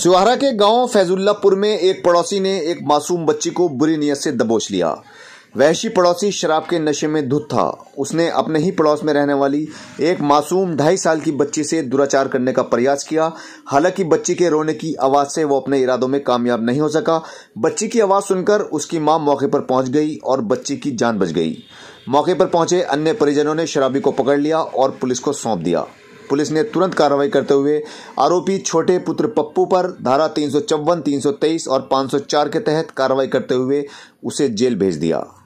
सुहारा के गांव फैजुल्लापुर में एक पड़ोसी ने एक मासूम बच्ची को बुरी नीयत से दबोच लिया वहशी पड़ोसी शराब के नशे में धुत था उसने अपने ही पड़ोस में रहने वाली एक मासूम ढाई साल की बच्ची से दुराचार करने का प्रयास किया हालांकि बच्ची के रोने की आवाज़ से वो अपने इरादों में कामयाब नहीं हो सका बच्ची की आवाज़ सुनकर उसकी मां मौके पर पहुंच गई और बच्ची की जान बच गई मौके पर पहुंचे अन्य परिजनों ने शराबी को पकड़ लिया और पुलिस को सौंप दिया पुलिस ने तुरंत कार्रवाई करते हुए आरोपी छोटे पुत्र पप्पू पर धारा तीन तीन सौ और 504 के तहत कार्रवाई करते हुए उसे जेल भेज दिया